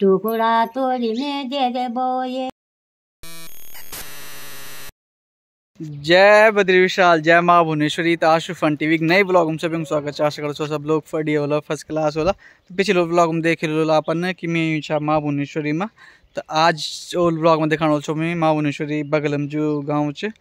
टुकड़ा तोड़िने दे दे बोए जय बद्री विशाल जय माँ Bhuvaneshwari Tashu fun T V नई ब्लॉग हम सभी हम स्वागत आशा करो सब लोग फटी हो फर्स्ट क्लास होला तो पिछले ब्लॉग में देख लो अपन कि मैं छा माँ भुवनेश्वरी में तो आज ओल ब्लॉग में दिखाने छो मैं माँ भुवनेश्वरी बगलम जो गाँव छ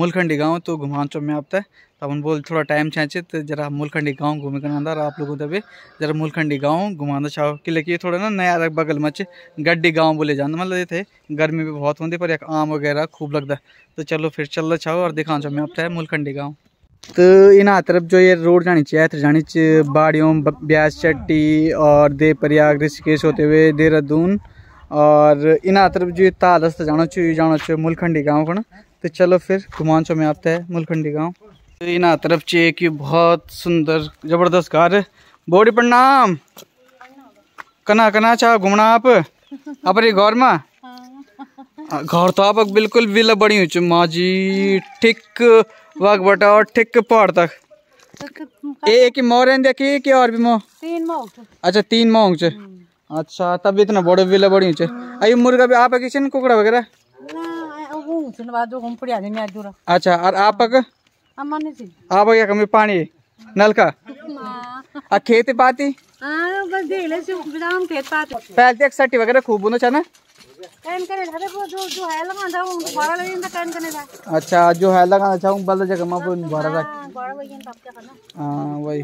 मूलखंडी गाँव तो घुमा घुमान मैं आप अपन बोल थोड़ा टाइम चाहिए तो जरा मूलखंडी गांव घूमे कर अंदर आप लोगों तभी जरा मूलखंडी गांव घुमाना चाहो कि लेकिन थोड़ा ना नया बगल मच गड्डी गांव बोले जाना मतलब ये थे गर्मी भी बहुत होती पर एक आम वगैरह खूब लगता तो चलो फिर चल चाहो और दिखा चाहो मैं अब था मूलखंडी गाँव तो इना तरफ जो ये रोड जानी चाहिए तो जानी चाहिए बाड़ियों ब्यास चट्टी और प्रयाग ऋषिकेश होते हुए देहरादून और इना तरफ जो ये ताल रस्ता जाना चाहिए जाना चाहिए मूलखंडी गाँव को ना तो चलो फिर घुमान चो मैं आपता है मूलखंडी गाँव इना तरफ चे की बहुत सुंदर जबरदस्त कार बोड़ी प्रणाम कना कना चाह घूमना आप अपने घर में हाँ। घर तो आप बिल्कुल विला बड़ी हुई माँ जी ठिक वाग बटा और ठिक पहाड़ तक एक ही मोर देखी कि और भी मो तीन मोह अच्छा तीन मोह होंगे हम्म। अच्छा तब इतना बड़े विला बड़ी हुई हाँ। अभी मुर्गा भी आप किसी कुकड़ा वगैरह अच्छा और आप अब यखम पानी नलका आ खेत पाती पहले तो एक सट्टी वगैरह खूब बुनो चाहना तो अच्छा जो है लगाना चाहूँ बल जगह मैं बोल हाँ, हाँ वही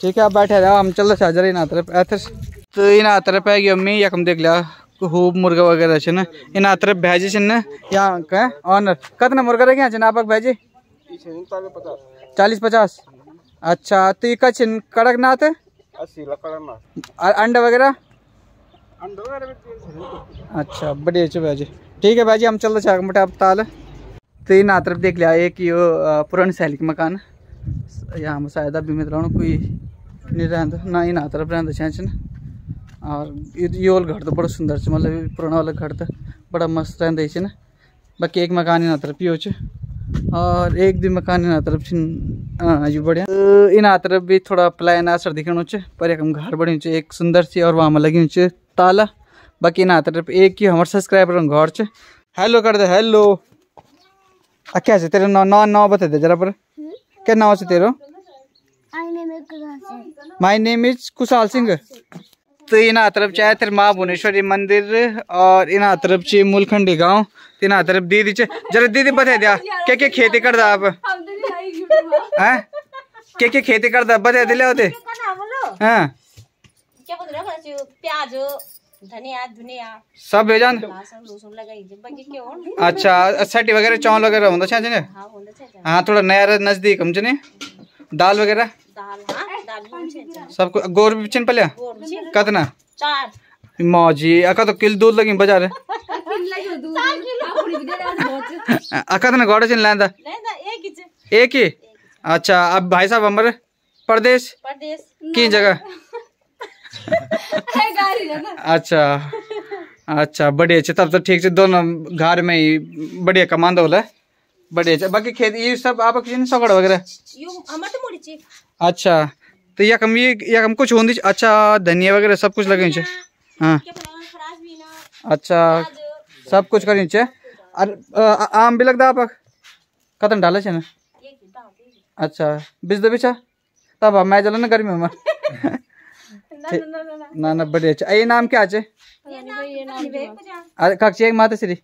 ठीक है आप बैठे रहो हम चलो चार्जर इन तरफ ऐथर तो इन तरफ है कि अम्मी एक हम देख लिया खूब मुर्गा वगैरह छे ना इन तरफ भेजे छे ना यहाँ का ऑनर कतना मुर्गा रखे छन भेजे चालीस पचास अच्छा तो ये छिन कड़कनाथ है अंडा वगैरह अच्छा बढ़िया चो भाजी ठीक है भाजी हम चलते चाक मोटे अब ताल तो ये ना तरफ देख लिया एक यो पुरानी शैली का मकान यहाँ में शायद अभी मित्र कोई नहीं रहता ना ही ना तरफ रहता छह और ये वाला घर तो बड़ा सुंदर मतलब पुराना वाला घर तो बड़ा मस्त रहता छे बाकी एक मकान ही ना तरफ ही हो और एक दुई मकान इना तरफ छिन यू बढ़िया इना तरफ भी थोड़ा प्लान असर दिखेणु च पर यखम घर बण्यु च एक सुंदर सी और वामा लगी च ताला बाकी इना तरफ एक ही हमर सब्सक्राइबर घर छ हेलो कर दे हेलो आ क्या से तेरा नौ नौ नौ बता दे जरा पर क्या नाम से तेरा my name is Kushal Singh तो इना तरफ चाहे तेरे माँ भुवनेश्वरी मंदिर और इना तरफ ची मूलखंडी गांव तो इना तरफ दीदी चे जरा दीदी बता दिया के, के खेती करता आप है के, के खेती करता बता दिले होते हैं प्याज धनिया धनिया सब भेजन अच्छा सटी वगैरह चावल वगैरह होंदा छे हां हाँ, थोड़ा नया नजदीक हम छे दाल वगैरह दाल हाँ, सब कुछ गोर भी चिन पलिया कतना मौजी अका तो किल दूध लगी बाजार अका तो गोड़े चिन्ह चिन एक ही अच्छा अब भाई साहब हमारे प्रदेश की जगह अच्छा अच्छा बढ़िया अच्छे तब तो ठीक है दोनों घर में ही बढ़िया कमांदा होला बढ़िया बाकी खेत ये सब आप सगड़ वगैरह अच्छा तो यकम ये यकम कुछ होंदी अच्छा धनिया वगैरह सब कुछ लगे छे हां अच्छा सब कुछ करी छे और आम भी लगदा आप कतन डाले छे ना अच्छा बिज दे बिछा तब मैं चलो ना गर्मी में ना ना बड़े अच्छा ये नाम क्या छे कख छे माता श्री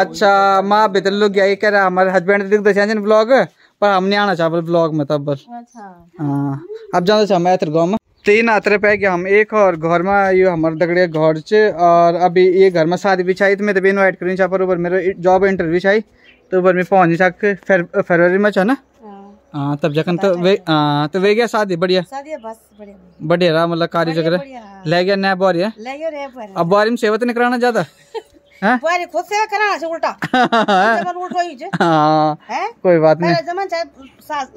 अच्छा माँ बेतल लोग हमारे हस्बैंड हाँ ब्लॉग पर हमने आना चाहा ब्लॉग में तब बस अच्छा। हाँ। अब जाना चाहे मैं गाँव में तीन आतरे पे कि हम एक और घर में ये हमारे दगड़े घर से और अभी ये घर में शादी भी छाई तो मैं तभी तो इन्वाइट करी चाह पर ऊपर मेरे जॉब इंटरव्यू छाई तो ऊपर मैं पहुंच नहीं फरवरी में छा ना हाँ, हाँ तब जखन तो वे आ, हाँ, तो वे गया शादी बढ़िया बढ़िया रहा मतलब कार्य जगह ले गया नया बोरिया अब बोरी में सेवा तो नहीं कराना ज्यादा खुद से करा से उल्टा उल्टो ही हां कोई बात नहीं चाहे सास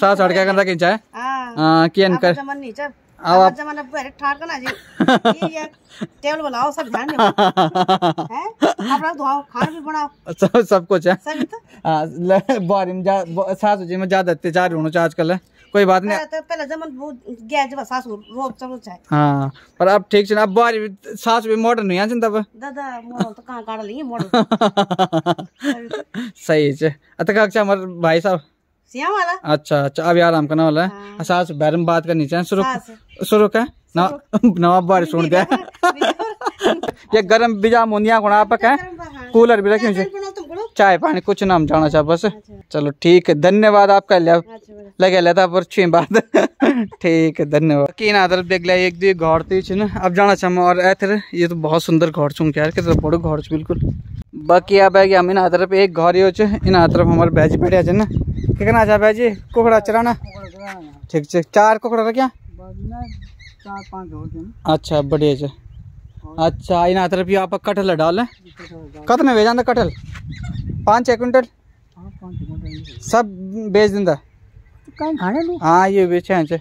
सास हट के किन चाहे हां हाँ, किन कर नहीं चाहे आप पर ठार करना जी ये टेबल सब हैं अपना खाना भी बनाओ सब अच्छा, सब कुछ है सब तो। हां बारी में जा सास जी में ज्यादा अत्याचार होना चाहिए आजकल कोई बात नहीं पहले तो जमन वो गया जब सास रो चलो चाहे हां पर अब ठीक छ अब बारी सास भी मॉडर्न नहीं आछन तब दादा मॉडर्न तो कहां काड़ ली मॉडर्न सही छ अत तो का अच्छा हमारे भाई साहब सिया वाला अच्छा अच्छा अब आराम करना वाला है हाँ। सास बारे में बात करनी चाहिए शुरू शुरू का नवाब बार सुन गया ये गरम बिजा मुनिया गुणा आपका कूलर भी रखे तुम चाय पानी कुछ नाम जाना चाह बस अच्छा। चलो ठीक है धन्यवाद आपका अच्छा, लगे लेता पर छी बात ठीक है धन्यवाद की ना तरफ देख लिया एक दो घर तो छे अब जाना चाह और ऐथर ये तो बहुत सुंदर घर छू यार कितना बड़ो घर छू बिल्कुल बाकी आप है कि हम इना तरफ एक घर ही छे इना तरफ हमारे भैजी बैठा छे ना कितना चाह भैजी कुकड़ा चराना ठीक ठीक चार कुकड़ा रखा चार पाँच अच्छा बढ़िया अच्छा इन तरफ ये आप कटहल डाल कतने भेजा था कटहल पाँच छः क्विंटल सब बेच दिन हाँ ये बेचे हैं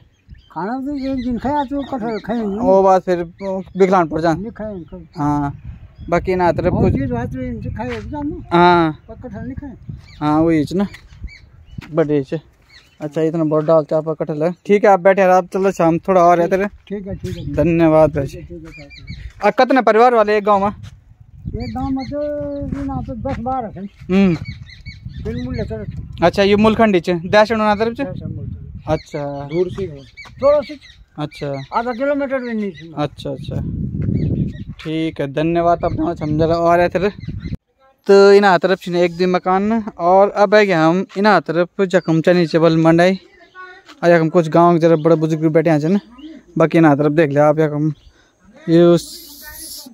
खाना तो एक दिन खाया तो कटहल खाएंगे वो बात फिर बिखलान पड़ जाए हाँ बाकी तो ना तरफ कुछ हाँ हाँ वही ना बड़े अच्छा इतना बहुत डाल चापा कटल है ठीक है आप बैठे आप चलो शाम थोड़ा और है तेरे ठीक है ठीक है धन्यवाद भाई कितने परिवार वाले एक गाँव में एक गाँव में तो तो दस बारह हम्म। अच्छा ये मूलखंडी चे दस अच्छा दूर सी थोड़ा सी अच्छा आधा किलोमीटर भी नहीं अच्छा अच्छा ठीक है धन्यवाद आप समझा और है तेरे तो इना तरफ छे एक दुई मकान और अब है हम इना तरफ जखम चनी चबल मंडाई और यखम कुछ गाँव की तरफ बड़े बुजुर्ग भी बैठ्या छन बाकी इना तरफ देख लिया आप यखम ये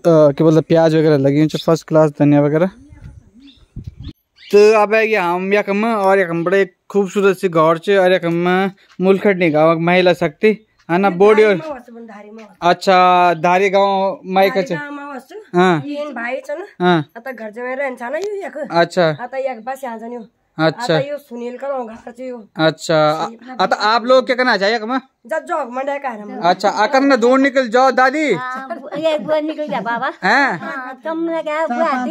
क्या बोलते प्याज वगैरह लगी हुई फर्स्ट क्लास धनिया वगैरह तो अब है हम यखम और यखम बड़े खूबसूरत सी गौर से और यखम मुलखटनी गाँव महिला शक्ति है ना बोर्ड अच्छा धारी गाँव माइक अच्छा हाँ। हाँ। घर अच्छा यहाँ अच्छा, अच्छा। आप लोग क्या कहना चाहिए कमा जॉग मंडे का है अच्छा आकर ना दूर निकल जाओ दादी ये दूर निकल जा बाबा हैं तुम ने क्या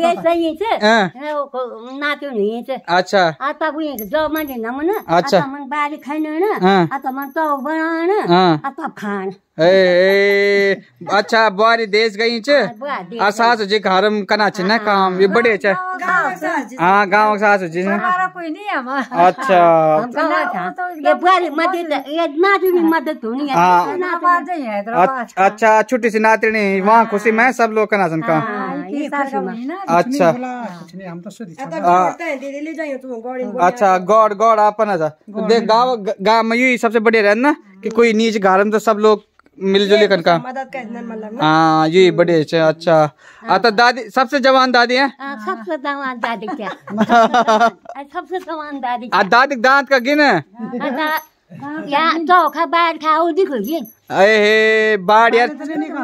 ये सही से ना तो नहीं से अच्छा आता को ये जो मंडे ना मन अच्छा मन बारी खाने ना हाँ। आता मन तो बनाना हाँ। आता खान अच्छा बुआरी देश गई छ असास जे घरम कना छ ना हाँ। काम ये बड़े छ हां गांव सास जी हमारा कोई नहीं है अच्छा तो ये बुआरी मदद ये ना भी मदद आदत होनी हाँ। अच्छा, अच्छा छोटी सी नातनी वहाँ हाँ। खुशी में सब लोग का हाँ, सुनका अच्छा तो अच्छा गौड़ गौड़ आप देख गाँव गाँव में यही सबसे बढ़िया रहन ना कि कोई नीच घर में तो सब लोग मिलजुल कर का हाँ यही बड़े अच्छा अच्छा हाँ। तो दादी सबसे जवान दादी है सबसे जवान दादी क्या सबसे जवान दादी दादी दांत का गिन है चौखा बाढ खाऊ दिखो कि ए बाढ़ यार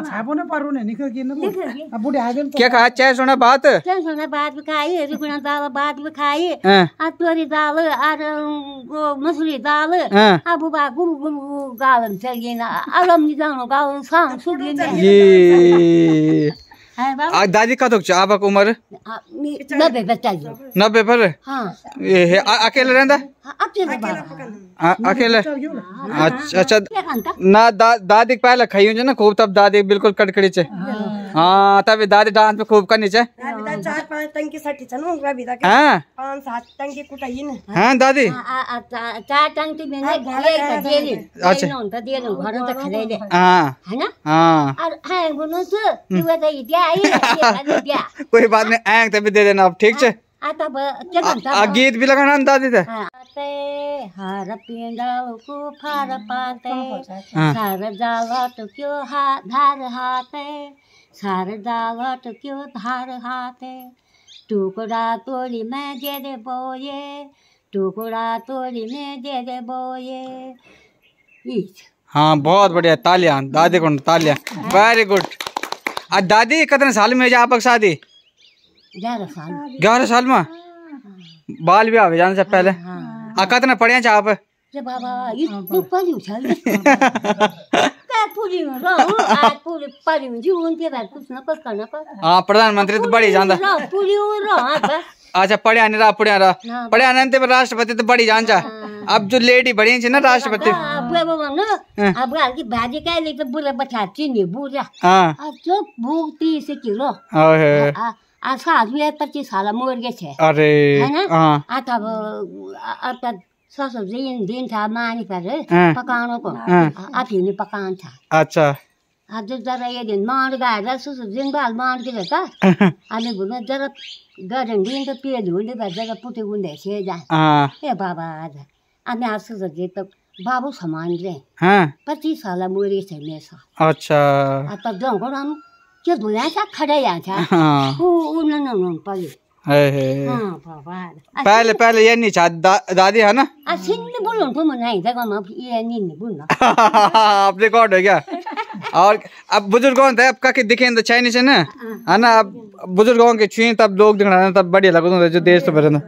छापो ना पारो ने निकल के ना बूढ़े आगे क्या कहा चाय सुना बात चाय सुना बात भी खाई रुकना दाल बात भी खाई आ तोरी दाल आ मसूरी दाल आ बुबा गुरु गुरु गालन चलिए ना अलम नि जानो गालन सांग सुगे ने ये आज दादी का तो आपका उम्र नब्बे पर नब्बे पर हाँ ये अकेले रहता हाँ, अकेले हाँ, हाँ, अच्छा, अच्छा ना दा, दादी पहले खाई ना खूब तब दादी बिल्कुल कड़कड़ी चे हाँ तभी दादी डांस में खूब करनी चे चार टंकी सटी चल पाँच सात टंकी कुटाई ने हाँ दादी चार टंकी मैंने अच्छा हाँ हाँ कोई बात नहीं ऐंग तभी दे देना आप ठीक छे आता गीत भी लगाना अंदा येतं हार को फार हम्म, पाते हा. सार क्यों हा धार हाते सार क्यों धार हाते टुकड़ा तोड़ी मैं दे दे बोये टुकड़ा तोड़ी मैं दे दे बोये हाँ बहुत बढ़िया तालियां दादी को तालियां वेरी हाँ। गुड आज दादी कितने साल में जा जी शादी ग्यारह साल में बाल भी आवे जाने से हाँ, पहले आका तो ना पढ़े हैं चाप हाँ, हाँ, प्रधानमंत्री तो बड़ी जान अच्छा पढ़िया नहीं रहा पढ़िया रहा पढ़िया नहीं ते तो राष्ट्रपति तो बड़ी जान जा अब जो लेडी बड़ी छे ना राष्ट्रपति अब की भाजी भूख किलो सास पच्चिस साल मर थिएँ होइन अन्त अब अन्त ससुर दिन दिन्छ मानि पकाउनुको आफूले पकाउँछ अच्छा हजुर जरा दिन दिन गाल त जरा दिन त हुँदै भएर पुटे थिएँ जा ए बाबा आज अनि आज त बाबु सामान रे पच्चिस साल मरेको छ मेरो अच्छा 就不愿啥磕着眼前，呜呜弄弄弄不有。पहले पहले ये नहीं चाह दा, दादी है ना आप रिकॉर्ड हाँ। हो हाँ गया और अब बुजुर्ग कौन थे आपका के दिखे तो चाइनीज है ना है ना अब बुजुर्गों के छुए तब लोग दिखाना तब बढ़िया लगता है जो देश तो भरना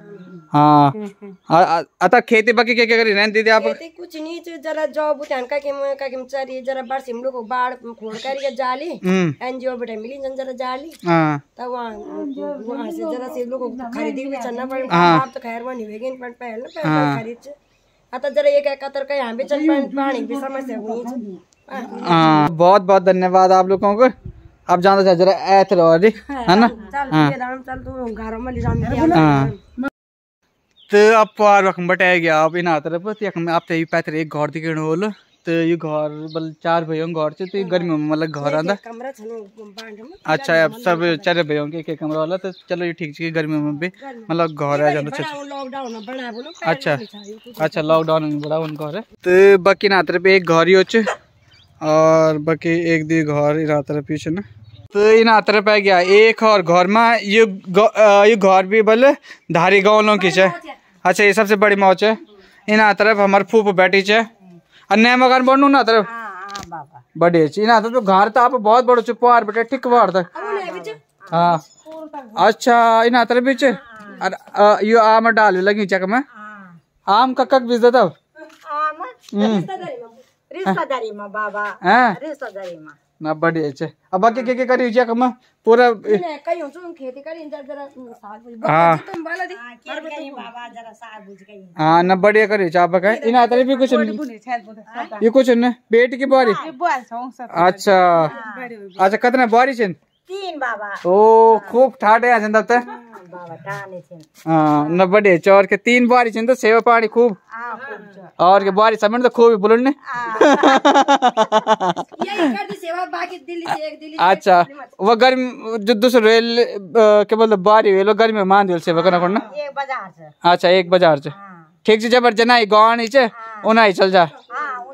हाँ हम्म, हम्म। अतः खेती बाकी क्या क्या करी रहने दीदी आप खेती कुछ नहीं तो जरा जॉब उठान का किम का किम चाहिए जरा बार सिमलो को बाढ़ खोल कर के जाली एनजीओ हम्म। बेटा मिली जन जरा जाली हां तब वहां वहां से जरा से लोग खरीदी भी चलना पड़े आप हाँ। तो खैर वहां नहीं इन पर पहले पहले खरीद अतः जरा एक एक कतर यहां भी चल पानी भी समस्या हां बहुत बहुत धन्यवाद आप लोगों को आप जानते तो जरा ऐत जी है ना हाँ। हाँ। चल चल तू घर में ले तो अब पार वखम बटे गया अब इन तरफ तो यखम आप तो पैथर एक घर दिखे होल तो ये घर बल चार भैया घर से तो ये गर्मियों में मतलब घर आंदा अच्छा अब सब चार भैया के एक एक कमरा वाला तो चलो अच्छा, ये ठीक है गर्मी में भी मतलब घर आ जाना चाहिए अच्छा अच्छा लॉकडाउन में बड़ा उन घर है तो बाकी ना तरफ एक घर ही हो और बाकी एक दी घर इन तरफ ही ना तो इन तरफ आ गया एक और घर में ये ये घर भी बल धारी गाँव लोग की है अच्छा ये सबसे बड़ी मौज है इना तरफ हमारे फूफ बैठी छे अन्य मकान बनू ना तरफ हाँ, हाँ, बड़ी अच्छी इना तो घर तो आप बहुत बड़ो चुप आर बेटे ठीक वार तक हाँ अच्छा इना तरफ बीच हाँ। यो आम डाल लगी चक हम्म। में आम का कक बीज देता रिश्तेदारी में बाबा रिश्तेदारी में ना बढ़िया छे अब बाकी के के करी जे कम पूरा कई हो सुन खेती करी जरा जरा साग बुझ हां तुम बाला दी हाँ, बाबा जरा साग बुझ गई हां ना बढ़िया करी चा बका इना तरी भी कुछ नहीं हाँ? ये कुछ नहीं बेट की बारी हाँ। अच्छा अच्छा कितना बारी छन तीन बाबा ओ खूब ठाटे आ जंदा तक हाँ न बड़े चोर के तीन बारी छिन तो सेवा पानी खूब और के बारी समय तो खूब बोलो ने अच्छा वो गर्म जो दूसरे रेल के बोलते बारी वेलो गर्मी में मान दिल से सेवा करना पड़ना अच्छा एक बाजार से हाँ। ठीक से जबर जना ही गाँव नीचे चे ही चल जा हाँ,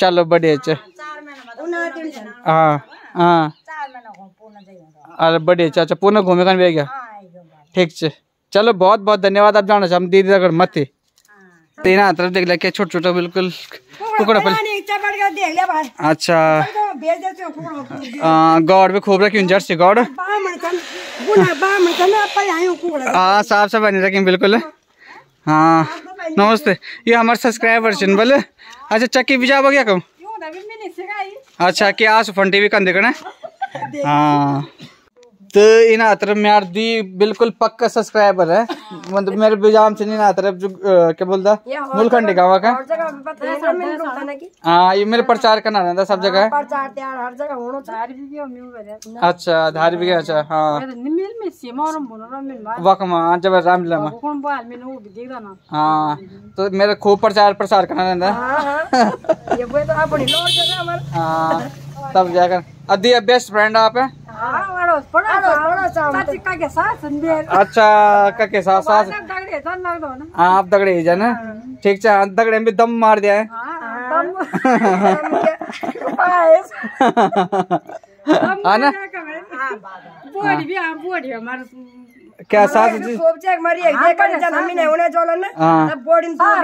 चलो बढ़िया हाँ, चे हाँ हाँ अरे बढ़िया चाचा अच्छा, पूना घूमेगा नहीं गया ठीक छे चलो बहुत बहुत धन्यवाद आप जाना हम दीदी अगर मत हाँ। तेना तरफ देख लिया क्या छोटा छोटा बिल्कुल कुकड़ा पल अच्छा तो तो गौड़ भी खूब रखी जर्सी गौड़ हाँ साफ सफाई नहीं रखी बिल्कुल हाँ नमस्ते ये हमारे सब्सक्राइबर छिन बोले अच्छा चक्की भी जाओ क्या कम अच्छा क्या आसू फंटी भी कन देखना हाँ तो इन आतरब यार दी बिल्कुल पक्का सब्सक्राइबर है मतलब मेरे बेजाम से नहीं आतरब जो क्या बोलता मुलखंडी गाँव का हाँ ये मेरे प्रचार का नाम है ना सब जगह हाँ, तो अच्छा धार भी अच्छा हाँ वकमा हाँ, जब राम रामलीला हाँ, में हाँ तो मेरा खूब प्रचार प्रसार करना रहता हाँ तो तब जाकर अदी बेस्ट फ्रेंड आप है हाँ, तो- अच्छा के साथ साथ हाँ आप दगड़े ही जाना हाँ। ठीक है हाँ, दगड़े में दम मार दिया है आना क्या साथ जी सोप चेक मरी एक देख जन हम ने उन्हें जोलन ना हाँ। बोर्ड इन हाँ,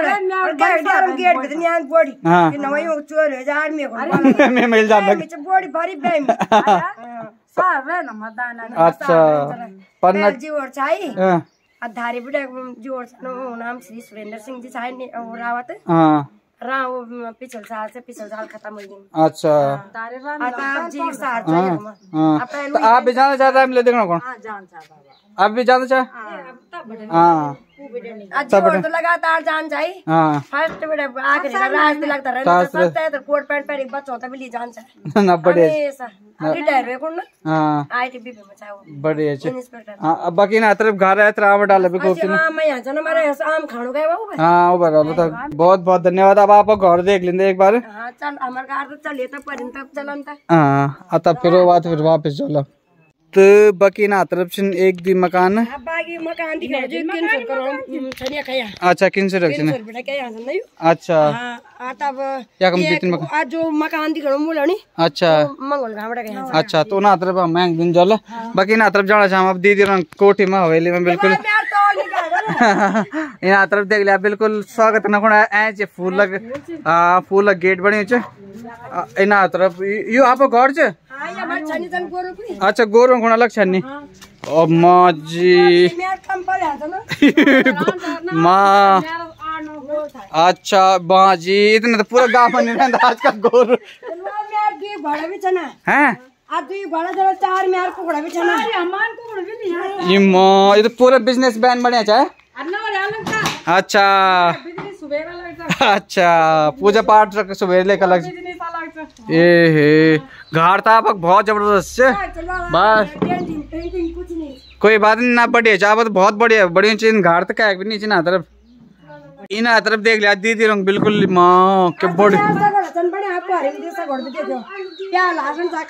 और क्या गेट हम गेट भी नहीं आन बोर्ड कि हाँ। नवाई नवई चोर है जार में को मैं मिल जाऊँ मैं बच्चे बोर्डी भारी ना मदाना अच्छा पन्ना जी और चाहिए अधारी बुढ़े जी और नो नाम श्री सुरेंद्र सिंह जी चाहिए रावत वो पिछल साल से पिछल साल खत्म हो गई अच्छा आप जी सार चाहिए आप जाना चाहता है मिले देखना कौन हां जान चाहता है अब भी जाना चाहे हाँ। अच्छा हाँ। तो लगातार जान जाए हाँ। फर्स्ट लगता रहे तो, तो कोट पैंट बच्चों ले जान चाहे ना बाकी ना तरफ घर है डाले अच्छा, बहुत बहुत धन्यवाद अब आप घर देख लेंगे एक बार चल हमारे घर तो चले तो, तो फिर वापिस चलो तो बकी ना तरफ छिन एक दी मकान हाँ, अच्छा किन से रखने अच्छा हाँ, क्या कम मकान मकान दिख रहा मूल अच्छा तो मंगल अच्छा तो ना तरफ महंग दिन जल हाँ। बकी ना तरफ जाना चाहम दीदी कोठी में हवेली में बिल्कुल यहाँ तरफ देख लिया बिल्कुल स्वागत नकुण ऐच फूल लग हाँ फूल लग गेट बण्यु च इना तरफ यो आपको घर छ अच्छा गोरु खुण अलग छन् नि हाँ। जी माँ अच्छा बाजी इतने तो पूरा गांव में नहीं रहता आजकल गोरु तो हैं तो ये तो पूरा बिजनेस बैन बने अच्छा अच्छा पूजा पाठ रख सुबह लेकर लग ए घर था तो आपक बहुत जबरदस्त से हाँ, हाँ, बस हाँ, कोई बात नहीं ना बढ़िया चाहे तो बहुत बढ़िया बढ़िया चीज घर तक है भी नहीं चीज ना तरफ इना तरफ देख लिया दीदी रंग बिल्कुल के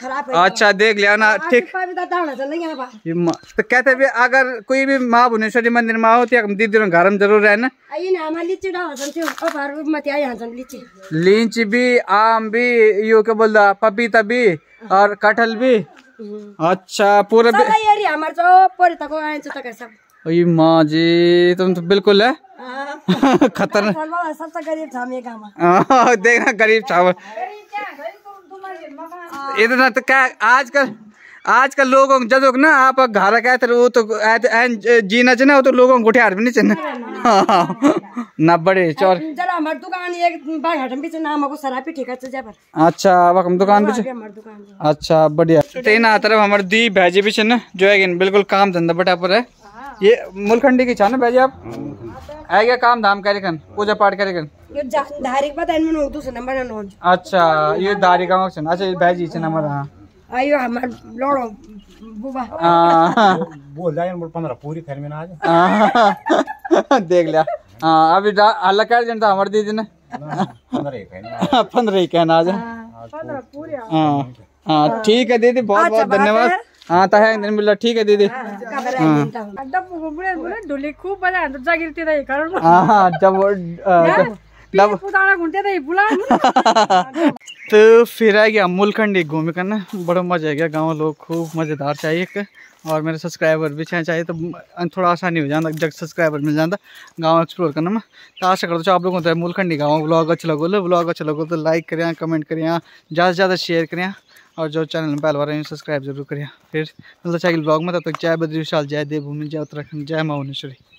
अच्छा, अच्छा देख लिया ना ठीक तो कहते भी अगर कोई भी माँ भुवनेश्वरी मंदिर में होती तो है दीदी रंग घर में जरूर है ना लीची भी आम भी यू क्या बोल रहा पपीता भी और कटहल भी हम्म। अच्छा पूरा हमारे माँ जी तुम तो बिल्कुल है हाँ। खतरनाक हाँ, देखना गरीब चावल इतना तो क्या आजकल आजकल लोगों जदों ना आप घर का वो तो, तो जीना चाहे वो तो लोगों को उठे भी नहीं चाहे ना बड़े चोर दुकान एक अच्छा दुकान अच्छा बढ़िया तीन तो तरफ हमारे दी भैजी भी छे जो है बिल्कुल काम धंधा बटा पर है ये मुलखंडी की छाने भाई आप आ हाँ, गया काम धाम कार्यक्रम पूजा पाठ कार्यक्रम अच्छा ये दारी अच्छा भाई जी से नंबर हाँ आयो हमार हाँ, लोड़ो बुबा हाँ। बोल जाए नंबर 15 पूरी में आज देख लिया अभी अलग कर जनता हमार दीदी ने पंद्रह ही कहना ही कहना आज पूरी ठीक है दीदी बहुत अच्छा, बहुत धन्यवाद हाँ तो है निर्मला ठीक है दीदी हाँ, हाँ। हाँ। डोली जब तो फिर आ गया मूलखंडी घूम कर बड़ा मजा आ गया गाँव लोग खूब मज़ेदार चाहिए एक और मेरे सब्सक्राइबर भी चाहे चाहिए तो अं, थोड़ा आसानी हो जाता जब सब्सक्राइबर मिल जाता गांव एक्सप्लोर करना में तो आशा करता हूँ आप लोगों को तो मूलखंडी गाँव ब्लॉग अच्छा लगो ब्लॉग अच्छा लगो तो लाइक करें कमेंट करें ज़्यादा से ज़्यादा शेयर करें और जो चैनल में पहलवार हैं सब्सक्राइब जरूर करिए फिर मतलब साइकिल ब्लॉग में तब तक तो जय बद्री विशाल जय देवभूमि जय उत्तराखंड जय माओनेश्वरी